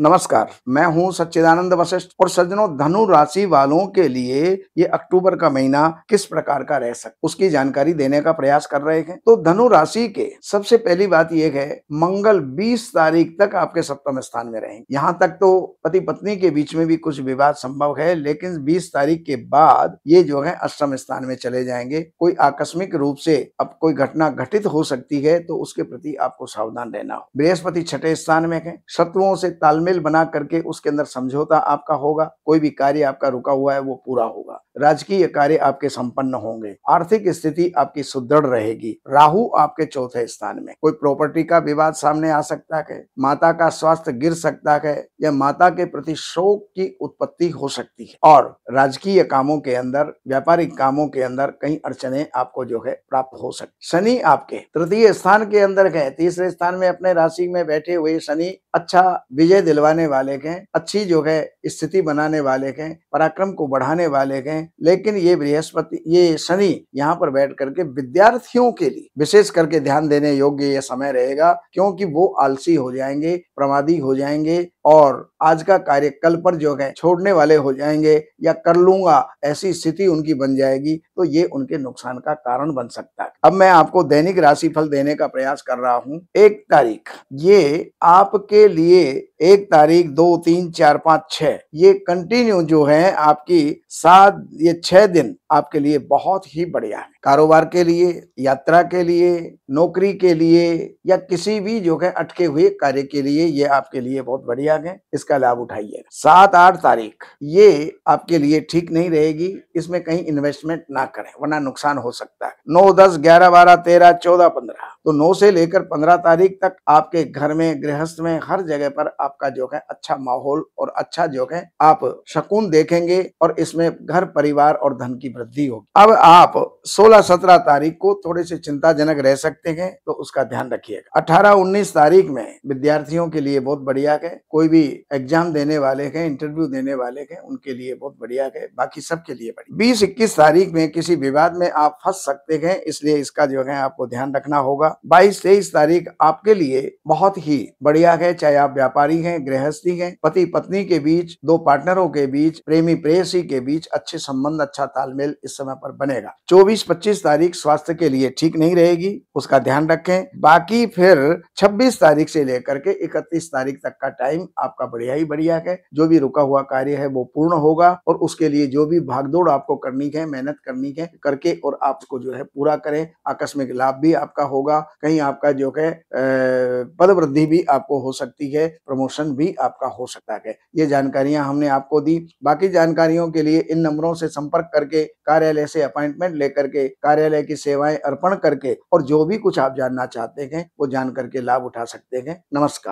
नमस्कार मैं हूं सच्चिदानंद वशिष्ठ और सज्जनों धनु राशि वालों के लिए ये अक्टूबर का महीना किस प्रकार का रह सकता उसकी जानकारी देने का प्रयास कर रहे हैं तो धनु राशि के सबसे पहली बात यह है मंगल 20 तारीख तक आपके सप्तम स्थान में रहेंगे यहाँ तक तो पति पत्नी के बीच में भी कुछ विवाद संभव है लेकिन बीस तारीख के बाद ये जो है अष्टम स्थान में चले जाएंगे कोई आकस्मिक रूप से अब कोई घटना घटित हो सकती है तो उसके प्रति आपको सावधान रहना हो बृहस्पति छठे स्थान में है शत्रुओं से ताल तालमेल बना करके उसके अंदर समझौता आपका होगा कोई भी कार्य आपका रुका हुआ है वो पूरा होगा राजकीय कार्य आपके संपन्न होंगे आर्थिक स्थिति आपकी सुदृढ़ रहेगी राहु आपके चौथे स्थान में कोई प्रॉपर्टी का विवाद सामने आ सकता है माता का स्वास्थ्य गिर सकता है या माता के प्रति शोक की उत्पत्ति हो सकती है और राजकीय कामों के अंदर व्यापारिक कामों के अंदर कई अड़चने आपको जो है प्राप्त हो सकती शनि आपके तृतीय स्थान के अंदर है तीसरे स्थान में अपने राशि में बैठे हुए शनि अच्छा विजय दिलवाने वाले के अच्छी जो है स्थिति बनाने वाले के पराक्रम को बढ़ाने वाले के लेकिन ये बृहस्पति ये शनि यहाँ पर बैठ करके विद्यार्थियों के लिए विशेष करके ध्यान देने योग्य ये समय रहेगा क्योंकि वो आलसी हो जाएंगे प्रमादी हो जाएंगे और आज का कार्य कल पर जो है छोड़ने वाले हो जाएंगे या कर लूंगा ऐसी स्थिति उनकी बन जाएगी तो ये उनके नुकसान का कारण बन सकता है अब मैं आपको दैनिक राशि फल देने का प्रयास कर रहा हूँ एक तारीख ये आपके लिए एक तारीख दो तीन चार पाँच छह ये कंटिन्यू जो है आपकी सात ये छह दिन आपके लिए बहुत ही बढ़िया है कारोबार के लिए यात्रा के लिए नौकरी के लिए या किसी भी जो है अटके हुए कार्य के लिए ये आपके लिए बहुत बढ़िया है इसका लाभ उठाइए सात आठ तारीख ये आपके लिए ठीक नहीं रहेगी इसमें कहीं इन्वेस्टमेंट ना करें वरना नुकसान हो सकता है नौ दस ग्यारह बारह तेरह चौदह पंद्रह तो नौ से लेकर पंद्रह तारीख तक आपके घर में गृहस्थ में हर जगह पर आपका जो है अच्छा माहौल और अच्छा जो है आप शकून देखेंगे और इसमें घर परिवार और धन की वृद्धि होगी अब आप सोलह 16-17 तारीख को थोड़े से चिंताजनक रह सकते हैं तो उसका ध्यान रखिएगा 18-19 तारीख में विद्यार्थियों के लिए बहुत बढ़िया है कोई भी एग्जाम देने वाले हैं इंटरव्यू देने वाले हैं उनके लिए बहुत बढ़िया है बाकी सबके लिए बढ़िया बीस इक्कीस तारीख में किसी विवाद में आप फंस सकते हैं इसलिए इसका जो है आपको ध्यान रखना होगा बाईस तेईस तारीख आपके लिए बहुत ही बढ़िया है चाहे आप व्यापारी हैं गृहस्थी हैं पति पत्नी के बीच दो पार्टनरों के बीच प्रेमी प्रेयसी के बीच अच्छे संबंध अच्छा तालमेल इस समय पर बनेगा चौबीस 25 तारीख स्वास्थ्य के लिए ठीक नहीं रहेगी उसका ध्यान रखें बाकी फिर 26 तारीख से लेकर के 31 तारीख तक का टाइम आपका बढ़िया ही बढ़िया है जो भी रुका हुआ कार्य है वो पूर्ण होगा और उसके लिए जो भी भागदौड़ आपको करनी है मेहनत करनी है करके और आपको जो है पूरा करें आकस्मिक लाभ भी आपका होगा कहीं आपका जो है पद वृद्धि भी आपको हो सकती है प्रमोशन भी आपका हो सकता है ये जानकारियां हमने आपको दी बाकी जानकारियों के लिए इन नंबरों से संपर्क करके कार्यालय से अपॉइंटमेंट लेकर के कार्यालय की सेवाएं अर्पण करके और जो भी कुछ आप जानना चाहते हैं वो जान करके लाभ उठा सकते हैं नमस्कार